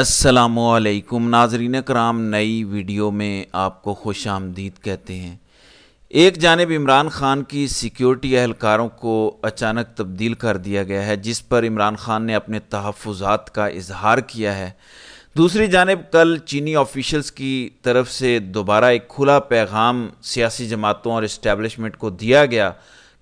असलकुम नाजरीन कराम नई वीडियो में आपको खुश आमदीद कहते हैं एक जानब इमरान ख़ान की सिक्योरिटी एहलकारों को अचानक तब्दील कर दिया गया है जिस पर इमरान ख़ान ने अपने तहफ़ात का इजहार किया है दूसरी जानब कल चीनी ऑफिशल्स की तरफ से दोबारा एक खुला पैगाम सियासी जमातों और इस्टेबलिशमेंट को दिया गया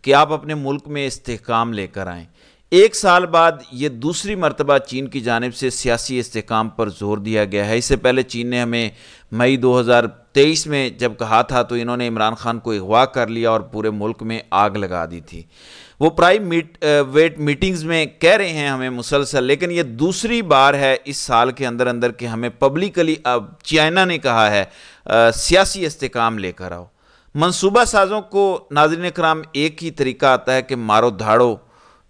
कि आप अपने मुल्क में इस्तेकाम लेकर आएँ एक साल बाद ये दूसरी मरतबा चीन की जानब से सियासी इसकाम पर जोर दिया गया है इससे पहले चीन ने हमें मई 2023 में जब कहा था तो इन्होंने इमरान खान को अगवा कर लिया और पूरे मुल्क में आग लगा दी थी वो प्राइम मीट वेट मीटिंग्स में कह रहे हैं हमें मुसलसल लेकिन ये दूसरी बार है इस साल के अंदर अंदर कि हमें पब्लिकली अब चाइना ने कहा है आ, सियासी इसकाम लेकर आओ मनसूबा साजों को नाजरन कराम एक ही तरीका आता है कि मारो धाड़ो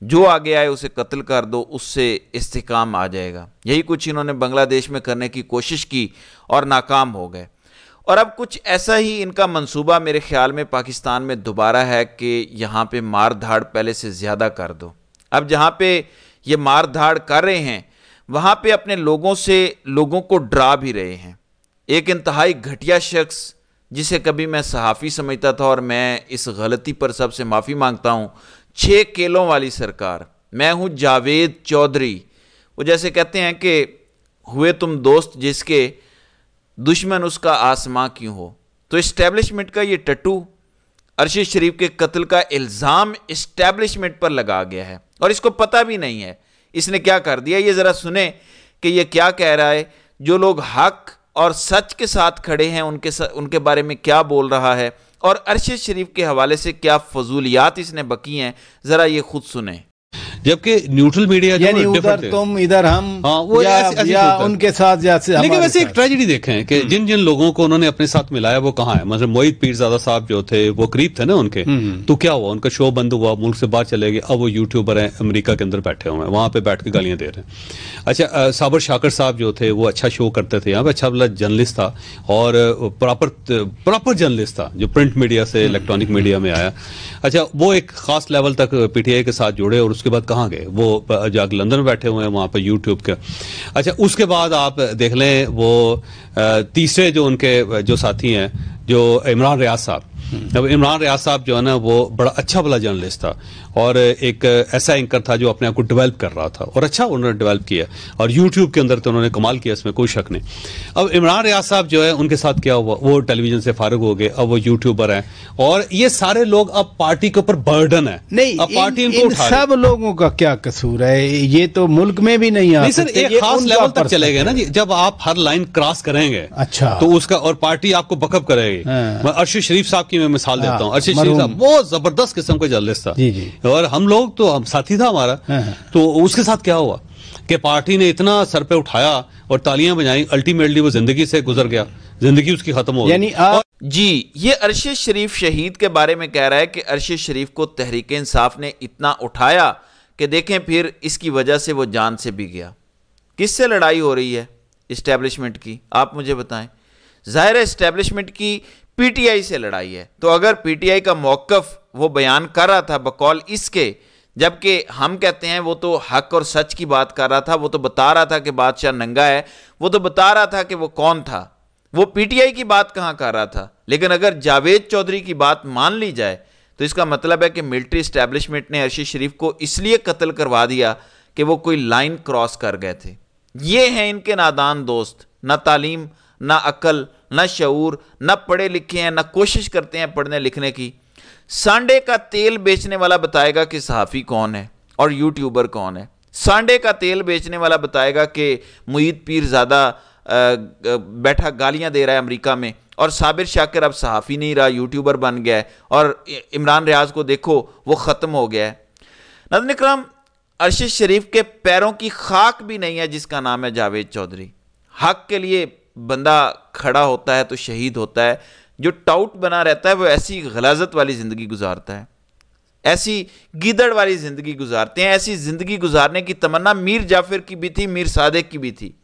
जो आगे आए उसे कत्ल कर दो उससे इस्तेकाम आ जाएगा यही कुछ इन्होंने बांग्लादेश में करने की कोशिश की और नाकाम हो गए और अब कुछ ऐसा ही इनका मंसूबा मेरे ख्याल में पाकिस्तान में दोबारा है कि यहाँ पे मार धाड़ पहले से ज़्यादा कर दो अब जहाँ पे ये मार धाड़ कर रहे हैं वहाँ पे अपने लोगों से लोगों को डरा भी रहे हैं एक इंतहाई घटिया शख्स जिसे कभी मैं सहाफ़ी समझता था और मैं इस गलती पर सबसे माफ़ी मांगता हूँ छः केलों वाली सरकार मैं हूँ जावेद चौधरी वो जैसे कहते हैं कि हुए तुम दोस्त जिसके दुश्मन उसका आसमां क्यों हो तो इस्टेब्लिशमेंट का ये टट्टू अरशद शरीफ के कत्ल का इल्ज़ाम इस्टेब्लिशमेंट पर लगा गया है और इसको पता भी नहीं है इसने क्या कर दिया ये ज़रा सुने कि ये क्या कह रहा है जो लोग हक और सच के साथ खड़े हैं उनके सा, उनके बारे में क्या बोल रहा है और अरशद शरीफ के हवाले से क्या फजूलियात इसने बकी हैं ज़रा ये खुद सुने जबकि न्यूट्रल मीडिया यानी उधर तुम इधर हम हाँ वो या, ऐसे, ऐसे या उनके साथ जैसे लेकिन वैसे एक ट्रेजिडी देखें कि हम्म। जिन जिन लोगों को उन्होंने अपने साथ मिलाया वो कहाँ है मतलब मोहित पीरजादा साहब जो थे वो करीब थे ना उनके हम्म, हम्म। तो क्या हुआ उनका शो बंद हुआ मुल्क से बाहर चले गए अब वो यूट्यूबर हैं अमरीका के अंदर बैठे हुए हैं वहां पर बैठ के गालियां दे रहे हैं अच्छा साबर शाकर साहब जो थे वो अच्छा शो करते थे यहाँ पे अच्छा वाला जर्नलिस्ट था और प्रॉपर प्रॉपर जर्नलिस्ट था जो प्रिंट मीडिया से इलेक्ट्रॉनिक मीडिया में आया अच्छा वो एक खास लेवल तक पीटीआई के साथ जुड़े और उसके बाद कहाँ गए वो जाकर लंदन में बैठे हुए हैं वहाँ पर यूट्यूब के अच्छा उसके बाद आप देख लें वो तीसरे जो उनके जो साथी हैं जो इमरान रियाज साहब हम्म। अब इमरान रियाज साहब जो है ना वो बड़ा अच्छा वाला जर्नलिस्ट था और एक ऐसा एंकर था जो अपने आप को डेवलप कर रहा था और अच्छा उन्होंने डेवलप किया और यूट्यूब के अंदर तो उन्होंने कमाल किया इसमें कोई शक नहीं अब इमरान रियाज साहब जो है उनके साथ क्या हुआ वो टेलीविजन से फारग हो गए अब वो यूट्यूबर हैं और ये सारे लोग अब पार्टी के ऊपर बर्डन है नहीं अब पार्टी इन, इनको सब लोगों का क्या कसूर है ये तो मुल्क में भी नहीं आ सर एक खास लेवल तक चले गए ना जी जब आप हर लाइन क्रॉस करेंगे अच्छा तो उसका और पार्टी आपको बकअप करेगी हाँ। मैं अर्शद शरीफ साहब की मैं मिसाल देता हाँ, हूँ अर्शद शरीफ साहब बहुत जबरदस्त किस्म का जर्नलिस्ट था और हम लोग तो हम साथी था हमारा हाँ, हाँ। तो उसके साथ क्या हुआ कि पार्टी ने इतना सर पे उठाया और तालियां बजाई अल्टीमेटली वो जिंदगी से गुजर गया जिंदगी उसकी खत्म हो यानी आप... जी ये अरशद शरीफ शहीद के बारे में कह रहा है कि अरशद शरीफ को तहरीक इंसाफ ने इतना उठाया कि देखें फिर इसकी वजह से वो जान से भी गया किससे लड़ाई हो रही है इस्टेब्लिशमेंट की आप मुझे बताएं ज़ाहिर है इस्टेब्लिशमेंट की पीटीआई से लड़ाई है तो अगर पीटीआई का मौकफ वो बयान कर रहा था बकौल इसके जबकि हम कहते हैं वो तो हक और सच की बात कर रहा था वो तो बता रहा था कि बादशाह नंगा है वो तो बता रहा था कि वो कौन था वो पीटीआई की बात कहाँ कर रहा था लेकिन अगर जावेद चौधरी की बात मान ली जाए तो इसका मतलब है कि मिलिट्री स्टैब्लिशमेंट ने अर्शी शरीफ को इसलिए कत्ल करवा दिया कि वो कोई लाइन क्रॉस कर गए थे ये हैं इनके नादान दोस्त ना तालीम ना अकल ना शूर न पढ़े लिखे हैं न कोशिश करते हैं पढ़ने लिखने की सांडे का तेल बेचने वाला बताएगा कि सहाफ़ी कौन है और यूट्यूबर कौन है सांडे का तेल बेचने वाला बताएगा कि मुईद पीर ज़्यादा बैठा गालियां दे रहा है अमेरिका में और साबिर शाकिर अब सहाफ़ी नहीं रहा यूट्यूबर बन गया है और इमरान रियाज को देखो वो ख़त्म हो गया है नदन कराम अरशद शरीफ के पैरों की खाक भी नहीं है जिसका नाम है जावेद चौधरी हक के लिए बंदा खड़ा होता है तो शहीद होता है जो टाउट बना रहता है वो ऐसी गलाजत वाली ज़िंदगी गुजारता है ऐसी गिदड़ वाली ज़िंदगी गुजारते हैं ऐसी ज़िंदगी गुजारने की तमन्ना मीर जाफिर की भी थी मीर सादे की भी थी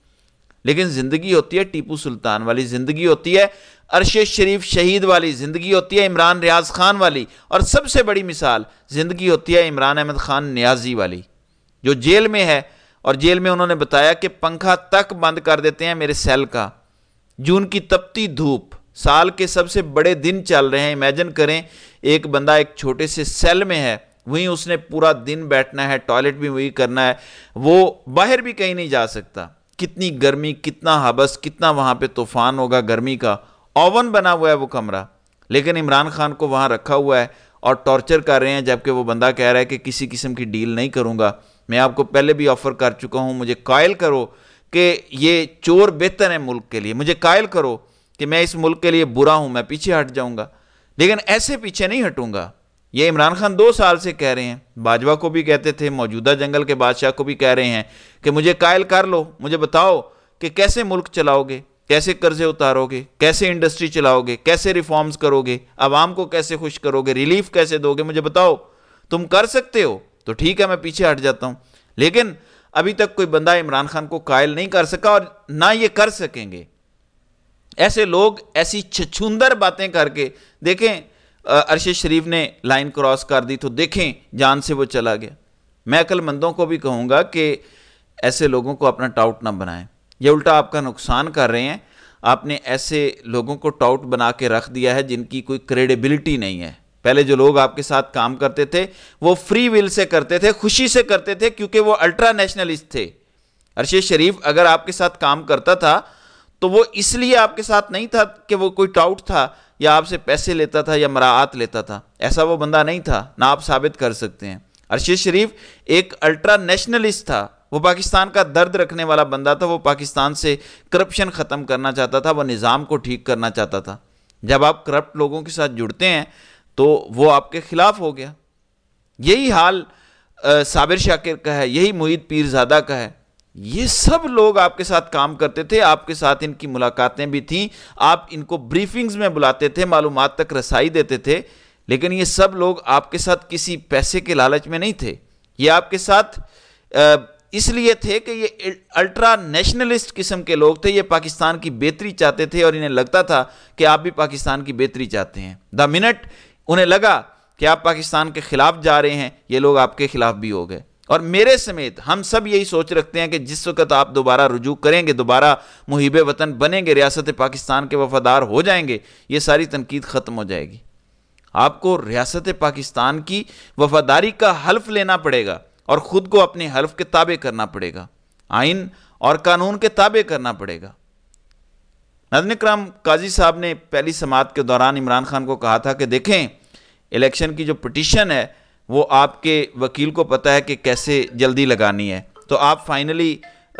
लेकिन ज़िंदगी होती है टीपू सुल्तान वाली ज़िंदगी होती है अरशे शरीफ शहीद वाली ज़िंदगी होती है इमरान रियाज खान वाली और सबसे बड़ी मिसाल ज़िंदगी होती है इमरान अहमद खान न्याजी वाली जो जेल में है और जेल में उन्होंने बताया कि पंखा तक बंद कर देते हैं मेरे सेल का जून की तपती धूप साल के सबसे बड़े दिन चल रहे हैं इमेजिन करें एक बंदा एक छोटे से सेल में है वहीं उसने पूरा दिन बैठना है टॉयलेट भी वही करना है वो बाहर भी कहीं नहीं जा सकता कितनी गर्मी कितना हबस कितना वहाँ पे तूफान होगा गर्मी का ओवन बना हुआ है वो कमरा लेकिन इमरान खान को वहाँ रखा हुआ है और टॉर्चर कर रहे हैं जबकि वो बंदा कह रहा है कि किसी किस्म की डील नहीं करूँगा मैं आपको पहले भी ऑफ़र कर चुका हूँ मुझे कायल करो कि ये चोर बेहतर है मुल्क के लिए मुझे कायल करो कि मैं इस मुल्क के लिए बुरा हूँ मैं पीछे हट जाऊँगा लेकिन ऐसे पीछे नहीं हटूंगा ये इमरान खान दो साल से कह रहे हैं बाजवा को भी कहते थे मौजूदा जंगल के बादशाह को भी कह रहे हैं कि मुझे कायल कर लो मुझे बताओ कि कैसे मुल्क चलाओगे कैसे कर्जे उतारोगे कैसे इंडस्ट्री चलाओगे कैसे रिफॉर्म्स करोगे आवाम को कैसे खुश करोगे रिलीफ कैसे दोगे मुझे बताओ तुम कर सकते हो तो ठीक है मैं पीछे हट जाता हूँ लेकिन अभी तक कोई बंदा इमरान खान को कायल नहीं कर सका और ना ये कर सकेंगे ऐसे लोग ऐसी छछुंदर बातें करके देखें अरशद शरीफ ने लाइन क्रॉस कर दी तो देखें जान से वो चला गया मैं अकलमंदों को भी कहूँगा कि ऐसे लोगों को अपना टाउट ना बनाएं ये उल्टा आपका नुकसान कर रहे हैं आपने ऐसे लोगों को टाउट बना के रख दिया है जिनकी कोई क्रेडिबिलिटी नहीं है पहले जो लोग आपके साथ काम करते थे वो फ्री विल से करते थे खुशी से करते थे क्योंकि वो अल्ट्रा नेशनलिस्ट थे अरशद शरीफ अगर आपके साथ काम करता था तो वो इसलिए आपके साथ नहीं था कि वो कोई टाउट था या आपसे पैसे लेता था या मराहत लेता था ऐसा वो बंदा नहीं था ना आप साबित कर सकते हैं अरशद शरीफ एक अल्ट्रा नेशनलिस्ट था वो पाकिस्तान का दर्द रखने वाला बंदा था वो पाकिस्तान से करप्शन ख़त्म करना चाहता था वो निज़ाम को ठीक करना चाहता था जब आप करप्ट लोगों के साथ जुड़ते हैं तो वो आपके खिलाफ हो गया यही हाल साबिर शाकिर का है यही मुहित पीरजादा का है ये सब लोग आपके साथ काम करते थे आपके साथ इनकी मुलाकातें भी थीं आप इनको ब्रीफिंग्स में बुलाते थे मालूम तक रसाई देते थे लेकिन ये सब लोग आपके साथ किसी पैसे के लालच में नहीं थे ये आपके साथ इसलिए थे कि ये अल्ट्रा नेशनलिस्ट किस्म के लोग थे ये पाकिस्तान की बेहतरी चाहते थे और इन्हें लगता था कि आप भी पाकिस्तान की बेहतरी चाहते हैं द मिनट उन्हें लगा कि आप पाकिस्तान के खिलाफ जा रहे हैं ये लोग आपके खिलाफ भी हो गए और मेरे समेत हम सब यही सोच रखते हैं कि जिस वक्त आप दोबारा रुजू करेंगे दोबारा मुहिब वतन बनेंगे रियासत पाकिस्तान के वफादार हो जाएंगे ये सारी तनकीद ख़त्म हो जाएगी आपको रियासत पाकिस्तान की वफादारी का हल्फ लेना पड़ेगा और ख़ुद को अपने हल्फ के ताबे करना पड़ेगा आइन और कानून के ताबे करना पड़ेगा नदन कराम काजी साहब ने पहली समात के दौरान इमरान खान को कहा था कि देखें इलेक्शन की जो पटिशन है वो आपके वकील को पता है कि कैसे जल्दी लगानी है तो आप फाइनली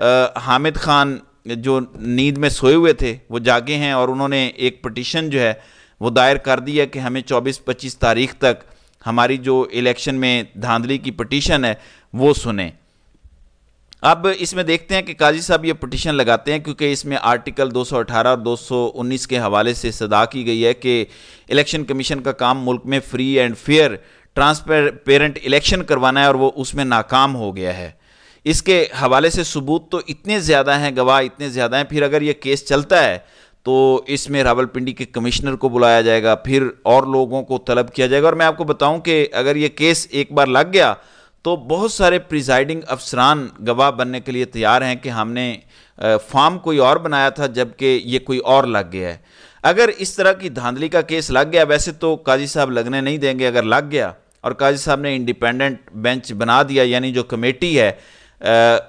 आ, हामिद खान जो नींद में सोए हुए थे वो जागे हैं और उन्होंने एक पटिशन जो है वो दायर कर दी है कि हमें 24-25 तारीख तक हमारी जो इलेक्शन में धांधली की पटिशन है वो सुने अब इसमें देखते हैं कि काजी साहब ये पटिशन लगाते हैं क्योंकि इसमें आर्टिकल 218 और 219 के हवाले से सदा की गई है कि इलेक्शन कमीशन का काम मुल्क में free and fair transparent election करवाना है और वो उसमें नाकाम हो गया है इसके हवाले से सबूत तो इतने ज़्यादा हैं गवाह इतने ज़्यादा हैं फिर अगर ये केस चलता है तो इसमें रावलपिंडी के कमिश्नर को बुलाया जाएगा फिर और लोगों को तलब किया जाएगा और मैं आपको बताऊं कि अगर ये केस एक बार लग गया तो बहुत सारे प्रिजाइडिंग अफसरान गवाह बनने के लिए तैयार हैं कि हमने फॉर्म कोई और बनाया था जबकि ये कोई और लग गया है अगर इस तरह की धांधली का केस लग गया वैसे तो काजी साहब लगने नहीं देंगे अगर लग गया और काजी साहब ने इंडिपेंडेंट बेंच बना दिया यानी जो कमेटी है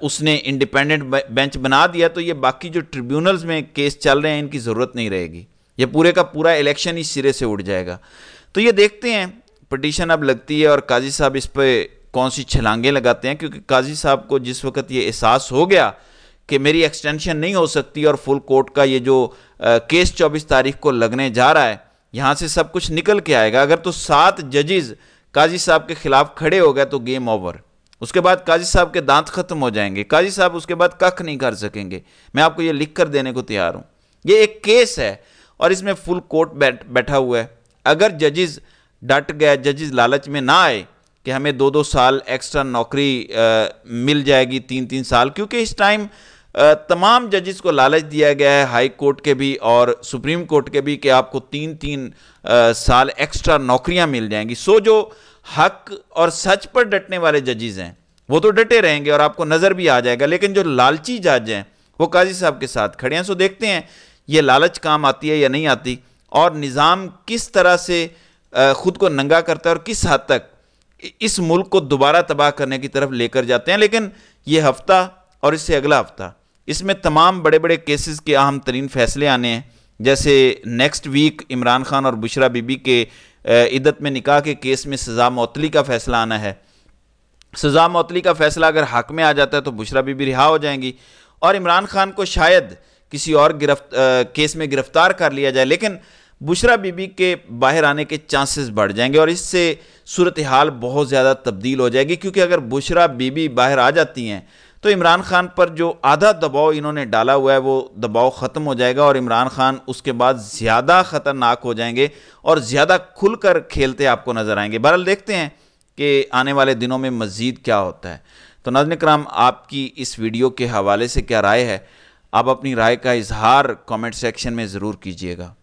उसने इंडिपेंडेंट बेंच बना दिया तो ये बाकी जो ट्रिब्यूनल्स में केस चल रहे हैं इनकी ज़रूरत नहीं रहेगी ये पूरे का पूरा इलेक्शन ही सिरे से उड़ जाएगा तो ये देखते हैं पटिशन अब लगती है और काजी साहब इस पर कौन सी छलांगे लगाते हैं क्योंकि काजी साहब को जिस वक्त ये एहसास हो गया कि मेरी एक्सटेंशन नहीं हो सकती और फुल कोर्ट का ये जो केस चौबीस तारीख को लगने जा रहा है यहाँ से सब कुछ निकल के आएगा अगर तो सात जजेज काजी साहब के खिलाफ खड़े हो गए तो गेम ओवर उसके बाद काजी साहब के दांत खत्म हो जाएंगे काजी साहब उसके बाद कख नहीं कर सकेंगे मैं आपको ये लिख कर देने को तैयार हूँ ये एक केस है और इसमें फुल कोर्ट बैठ बैठा हुआ है अगर जजेज डट गए जजेज लालच में ना आए कि हमें दो दो साल एक्स्ट्रा नौकरी मिल जाएगी तीन तीन साल क्योंकि इस टाइम तमाम जजेस को लालच दिया गया है हाई कोर्ट के भी और सुप्रीम कोर्ट के भी कि आपको तीन तीन साल एक्स्ट्रा नौकरियां मिल जाएंगी सो जो हक और सच पर डटने वाले जजेस हैं वो तो डटे रहेंगे और आपको नज़र भी आ जाएगा लेकिन जो लालची जज हैं वो काजी साहब के साथ खड़े हैं सो देखते हैं ये लालच काम आती है या नहीं आती और निज़ाम किस तरह से ख़ुद को नंगा करता है और किस हद तक इस मुल्क को दोबारा तबाह करने की तरफ लेकर जाते हैं लेकिन ये हफ्ता और इससे अगला हफ्ता इसमें तमाम बड़े बड़े केसेस के अहम तरीन फैसले आने हैं जैसे नेक्स्ट वीक इमरान खान और बुशरा बीबी के इद्दत में निकाह के केस में सज़ा मौतली का फैसला आना है सज़ा मौतली का फैसला अगर हक में आ जाता है तो बुशरा बीबी रिहा हो जाएंगी और इमरान खान को शायद किसी और गिरफ्त केस में गिरफ्तार कर लिया जाए लेकिन बुशरा बीबी के बाहर आने के चांसेस बढ़ जाएंगे और इससे सूरत हाल बहुत ज़्यादा तब्दील हो जाएगी क्योंकि अगर बुशरा बीबी बाहर आ जाती हैं तो इमरान खान पर जो आधा दबाव इन्होंने डाला हुआ है वो दबाव ख़त्म हो जाएगा और इमरान खान उसके बाद ज़्यादा ख़तरनाक हो जाएंगे और ज़्यादा खुल खेलते आपको नज़र आएंगे बहरहाल देखते हैं कि आने वाले दिनों में मज़ीद क्या होता है तो नजन कराम आपकी इस वीडियो के हवाले से क्या राय है आप अपनी राय का इजहार कमेंट सेक्शन में ज़रूर कीजिएगा